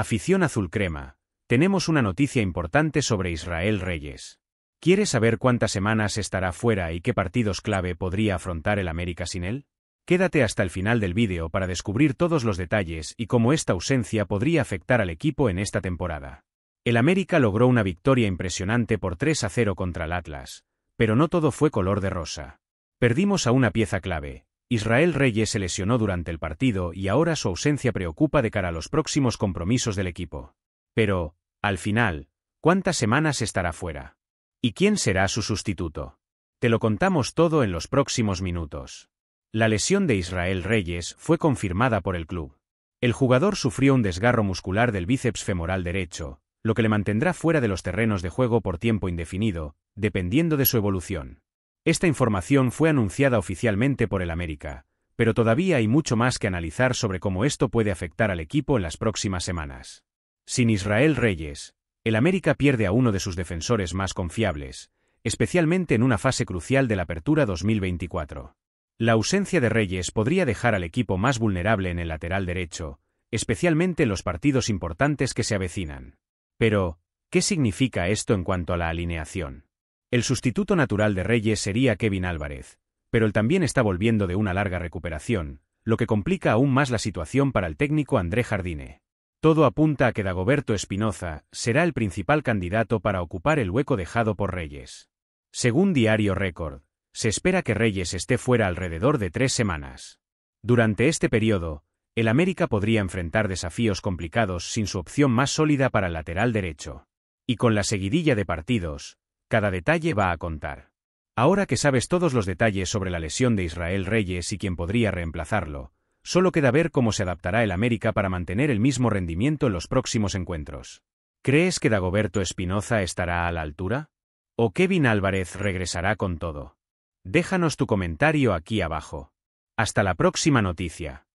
Afición Azul Crema. Tenemos una noticia importante sobre Israel Reyes. ¿Quieres saber cuántas semanas estará fuera y qué partidos clave podría afrontar el América sin él? Quédate hasta el final del vídeo para descubrir todos los detalles y cómo esta ausencia podría afectar al equipo en esta temporada. El América logró una victoria impresionante por 3 a 0 contra el Atlas, pero no todo fue color de rosa. Perdimos a una pieza clave, Israel Reyes se lesionó durante el partido y ahora su ausencia preocupa de cara a los próximos compromisos del equipo. Pero, al final, ¿cuántas semanas estará fuera? ¿Y quién será su sustituto? Te lo contamos todo en los próximos minutos. La lesión de Israel Reyes fue confirmada por el club. El jugador sufrió un desgarro muscular del bíceps femoral derecho, lo que le mantendrá fuera de los terrenos de juego por tiempo indefinido, dependiendo de su evolución. Esta información fue anunciada oficialmente por el América, pero todavía hay mucho más que analizar sobre cómo esto puede afectar al equipo en las próximas semanas. Sin Israel Reyes, el América pierde a uno de sus defensores más confiables, especialmente en una fase crucial de la apertura 2024. La ausencia de Reyes podría dejar al equipo más vulnerable en el lateral derecho, especialmente en los partidos importantes que se avecinan. Pero, ¿qué significa esto en cuanto a la alineación? El sustituto natural de Reyes sería Kevin Álvarez, pero él también está volviendo de una larga recuperación, lo que complica aún más la situación para el técnico André Jardine. Todo apunta a que Dagoberto Espinoza será el principal candidato para ocupar el hueco dejado por Reyes. Según Diario Record, se espera que Reyes esté fuera alrededor de tres semanas. Durante este periodo, el América podría enfrentar desafíos complicados sin su opción más sólida para el lateral derecho. Y con la seguidilla de partidos, cada detalle va a contar. Ahora que sabes todos los detalles sobre la lesión de Israel Reyes y quien podría reemplazarlo, solo queda ver cómo se adaptará el América para mantener el mismo rendimiento en los próximos encuentros. ¿Crees que Dagoberto Espinoza estará a la altura? ¿O Kevin Álvarez regresará con todo? Déjanos tu comentario aquí abajo. Hasta la próxima noticia.